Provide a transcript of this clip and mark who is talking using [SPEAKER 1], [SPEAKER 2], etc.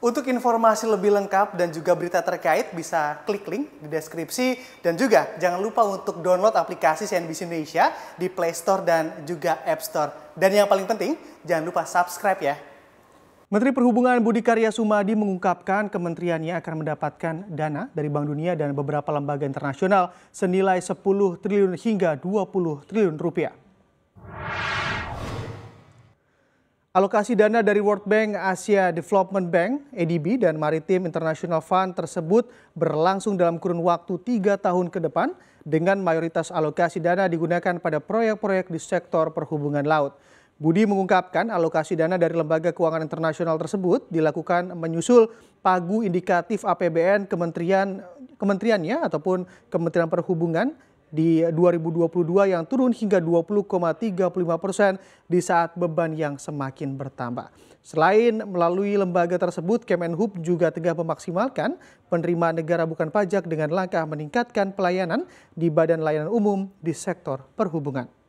[SPEAKER 1] Untuk informasi lebih lengkap dan juga berita terkait bisa klik link di deskripsi dan juga jangan lupa untuk download aplikasi CNBC Indonesia di Play Store dan juga App Store. Dan yang paling penting jangan lupa subscribe ya. Menteri Perhubungan Budi Karya Sumadi mengungkapkan kementeriannya akan mendapatkan dana dari Bank Dunia dan beberapa lembaga internasional senilai 10 triliun hingga 20 triliun rupiah. Alokasi dana dari World Bank Asia Development Bank, ADB, dan Maritim International Fund tersebut berlangsung dalam kurun waktu tiga tahun ke depan dengan mayoritas alokasi dana digunakan pada proyek-proyek di sektor perhubungan laut. Budi mengungkapkan alokasi dana dari lembaga keuangan internasional tersebut dilakukan menyusul pagu indikatif APBN kementerian kementeriannya ataupun Kementerian Perhubungan di 2022 yang turun hingga 20,35 persen di saat beban yang semakin bertambah. Selain melalui lembaga tersebut, Kemenhub juga tengah memaksimalkan penerimaan negara bukan pajak dengan langkah meningkatkan pelayanan di badan layanan umum di sektor perhubungan.